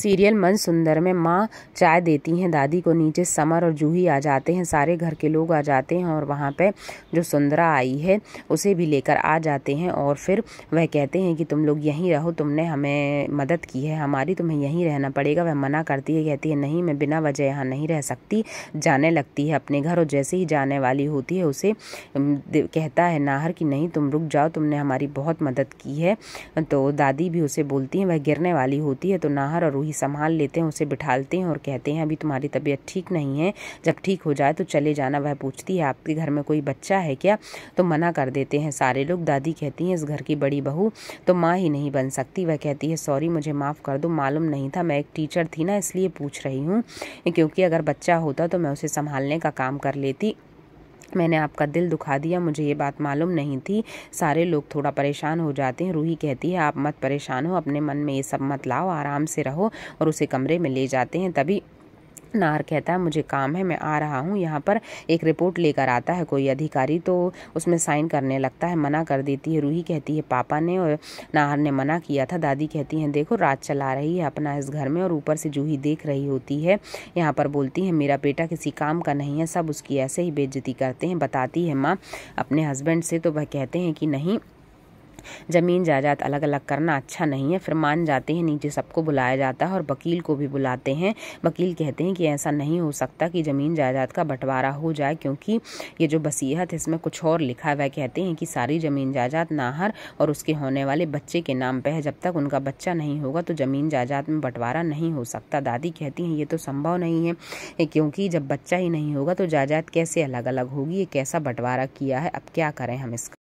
serial मन सुंदर में माँ चाय देती हैं दादी को नीचे समर और जूही आ जाते हैं सारे घर के लोग आ जाते हैं और वहाँ पे जो सुंदरा आई है उसे भी लेकर आ जाते हैं और फिर वह कहते हैं कि तुम लोग यहीं रहो तुमने हमें मदद की है हमारी तुम्हें यहीं रहना पड़ेगा वह मना करती है कहती है नहीं मैं बिना वजह यहाँ नहीं रह सकती जाने लगती है अपने घर और जैसे ही जाने वाली होती है उसे कहता है नाहर कि नहीं तुम रुक जाओ तुमने हमारी बहुत मदद की है तो दादी भी उसे बोलती हैं वह गिरने वाली होती है तो नाहर और रूही ही संभाल लेते हैं उसे बिठालते हैं और कहते हैं अभी तुम्हारी तबीयत ठीक नहीं है जब ठीक हो जाए तो चले जाना वह पूछती है आपके घर में कोई बच्चा है क्या तो मना कर देते हैं सारे लोग दादी कहती हैं इस घर की बड़ी बहू तो माँ ही नहीं बन सकती वह कहती है सॉरी मुझे माफ़ कर दो मालूम नहीं था मैं एक टीचर थी ना इसलिए पूछ रही हूँ क्योंकि अगर बच्चा होता तो मैं उसे संभालने का काम कर लेती मैंने आपका दिल दुखा दिया मुझे ये बात मालूम नहीं थी सारे लोग थोड़ा परेशान हो जाते हैं रूही कहती है आप मत परेशान हो अपने मन में ये सब मत लाओ आराम से रहो और उसे कमरे में ले जाते हैं तभी नार कहता है मुझे काम है मैं आ रहा हूँ यहाँ पर एक रिपोर्ट लेकर आता है कोई अधिकारी तो उसमें साइन करने लगता है मना कर देती है रूही कहती है पापा ने और नाहर ने मना किया था दादी कहती हैं देखो रात चला रही है अपना इस घर में और ऊपर से जूही देख रही होती है यहाँ पर बोलती है मेरा बेटा किसी काम का नहीं है सब उसकी ऐसे ही बेज्जती करते हैं बताती है माँ अपने हस्बैंड से तो वह कहते हैं कि नहीं ज़मीन जायदाद अलग अलग करना अच्छा नहीं है फिर मान जाते हैं नीचे सबको बुलाया जाता है और वकील को भी बुलाते हैं वकील कहते हैं कि ऐसा नहीं हो सकता कि ज़मीन जायदाद का बंटवारा हो जाए क्योंकि ये जो बसीहत है इसमें कुछ और लिखा है वह कहते हैं कि सारी ज़मीन जायदाद नाहर और उसके होने वाले बच्चे के नाम पर है जब तक उनका बच्चा नहीं होगा तो ज़मीन जायदाद में बंटवारा नहीं हो सकता दादी कहती हैं ये तो संभव नहीं है क्योंकि जब बच्चा ही नहीं होगा तो जायदाद कैसे अलग अलग होगी ये कैसा बंटवारा किया है अब क्या करें हम इसका